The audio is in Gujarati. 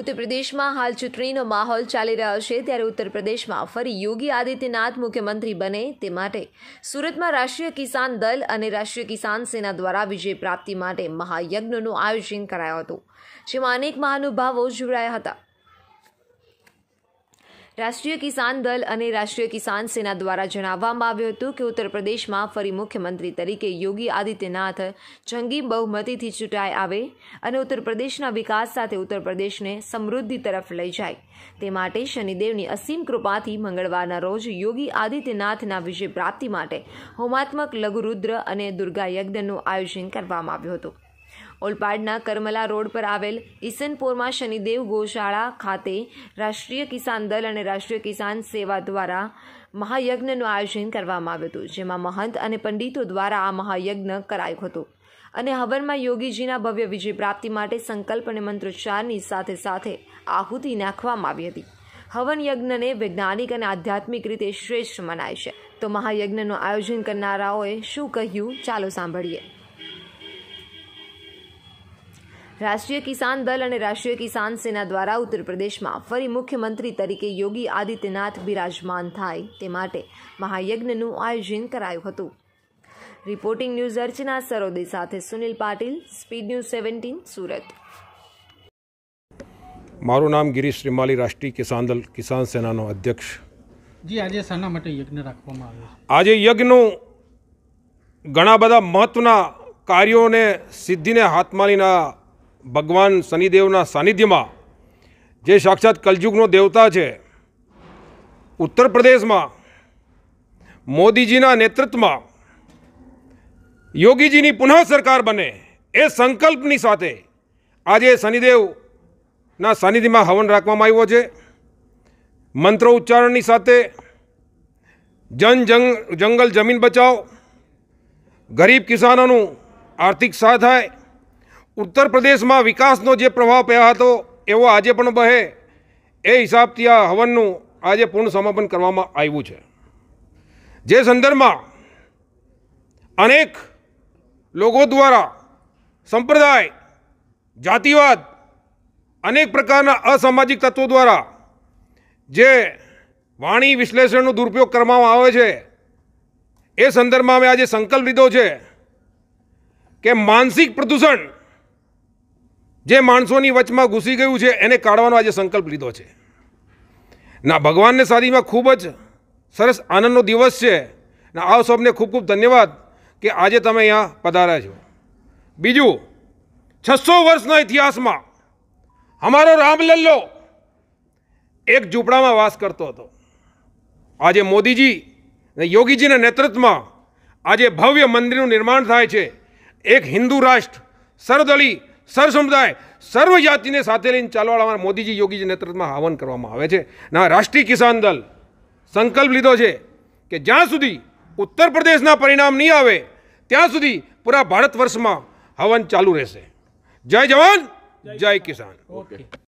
ઉત્તરપ્રદેશમાં હાલ ચૂંટણીનો માહોલ ચાલી રહ્યો છે ત્યારે ઉત્તર પ્રદેશમાં ફરી યોગી આદિત્યનાથ મુખ્યમંત્રી બને તે માટે સુરતમાં રાષ્ટ્રીય કિસાન દલ અને રાષ્ટ્રીય કિસાન સેના દ્વારા વિજય પ્રાપ્તિ માટે મહાયજ્ઞનું આયોજન કરાયું હતું જેમાં અનેક મહાનુભાવો જોડાયા હતા રાષ્ટ્રીય કિસાન દલ અને રાષ્ટ્રીય કિસાન સેના દ્વારા જણાવવામાં આવ્યું હતું કે ઉત્તર પ્રદેશમાં ફરી મુખ્યમંત્રી તરીકે યોગી આદિત્યનાથ જંગી બહુમતીથી ચૂંટાઈ આવે અને ઉત્તર પ્રદેશના વિકાસ સાથે ઉત્તર પ્રદેશને સમૃદ્ધિ તરફ લઈ જાય તે માટે શનિદેવની અસીમ કૃપાથી મંગળવારના રોજ યોગી આદિત્યનાથના વિજય પ્રાપ્તિ માટે હોમાત્મક લઘુરુદ્ર અને દુર્ગા યજ્ઞનું આયોજન કરવામાં આવ્યું હતું ઓલપાડના કરમલા રોડ પર આવેલ ઈસનપોરમાં શનિદેવ ગૌશાળા ખાતે રાષ્ટ્રીય કિસાન દલ અને રાષ્ટ્રીય કિસાન સેવા દ્વારા મહાયજ્ઞનું આયોજન કરવામાં આવ્યું હતું જેમાં મહંત અને પંડિતો દ્વારા આ મહાયજ્ઞ કરાયું હતું અને હવનમાં યોગીજીના ભવ્ય વિજય પ્રાપ્તિ માટે સંકલ્પ અને મંત્રોચ્ચારની સાથે સાથે આહુતિ નાખવામાં આવી હતી હવન યજ્ઞને વૈજ્ઞાનિક અને આધ્યાત્મિક રીતે શ્રેષ્ઠ મનાય છે તો મહાયજ્ઞનું આયોજન કરનારાઓએ શું કહ્યું ચાલો સાંભળીએ રાષ્ટ્રીય કિસાન દલ અને રાષ્ટ્રીય કિસાન સેના દ્વારા ઉત્તર પ્રદેશમાં ફરી મુખ્યમંત્રી તરીકે યોગી આદિત્યનાથ બિરાજમાન થાય તે માટે મહાયજ્ઞનું આયોજન કરાયું હતું રિપોર્ટિંગ ન્યૂઝ અર્ચના સરોદે સાથે Sunil Patil speed news seventeen Surat મારું નામ ગિરીશ શ્રીમાલી રાષ્ટ્રીય કિસાન દલ કિસાન સેનાનો અધ્યક્ષ જી આજે શાના માટે યજ્ઞ રાખવામાં આવ્યો આજે યજ્ઞનું ઘણા બધા મહત્વના કાર્યોને સિદ્ધિને હાથમાં લઈને ભગવાન શનિદેવના સાનિધ્યમાં જે સાક્ષાત કલયુગનો દેવતા છે ઉત્તર પ્રદેશમાં મોદીજીના નેતૃત્વમાં યોગીજીની પુનઃ સરકાર બને એ સંકલ્પની સાથે આજે શનિદેવના સાનિધ્યમાં હવન રાખવામાં આવ્યો છે મંત્ર ઉચ્ચારણની સાથે જન જંગ જંગલ જમીન બચાવ ગરીબ કિસાનોનું આર્થિક સહાય થાય ઉત્તર પ્રદેશમાં વિકાસનો જે પ્રભાવ પહેલા હતો એવો આજે પણ બહે એ હિસાબથી આ હવનનું આજે પૂર્ણ સમાપન કરવામાં આવ્યું છે જે સંદર્ભમાં અનેક લોકો દ્વારા સંપ્રદાય જાતિવાદ અનેક પ્રકારના અસામાજિક તત્વો દ્વારા જે વાણી વિશ્લેષણનો દુરુપયોગ કરવામાં આવે છે એ સંદર્ભમાં અમે આજે સંકલ્પ લીધો છે કે માનસિક પ્રદૂષણ જે માણસોની વચમાં ઘૂસી ગયું છે એને કાઢવાનો આજે સંકલ્પ લીધો છે ના ભગવાનને સાદીમાં ખૂબ જ સરસ આનંદનો દિવસ છે ને આવ સૌને ખૂબ ખૂબ ધન્યવાદ કે આજે તમે અહીંયા પધાર્યા છો બીજું છસો વર્ષના ઇતિહાસમાં અમારો રામલલ્લો એક ઝૂંપડામાં વાસ કરતો હતો આજે મોદીજી ને યોગીજીના નેતૃત્વમાં આજે ભવ્ય મંદિરનું નિર્માણ થાય છે એક હિન્દુ રાષ્ટ્ર સરદલી સર સમુદાય સર્વ જાતિને સાથે લઈને ચાલવાળા અમારા મોદીજી યોગીજી નેતૃત્વમાં આહવાન કરવામાં આવે છે ના રાષ્ટ્રીય કિસાન દલ સંકલ્પ લીધો છે કે જ્યાં સુધી ઉત્તર પ્રદેશના પરિણામ નહીં આવે ત્યાં સુધી પૂરા ભારત વર્ષમાં હવન ચાલુ રહેશે જય જવાન જય કિસાન ઓકે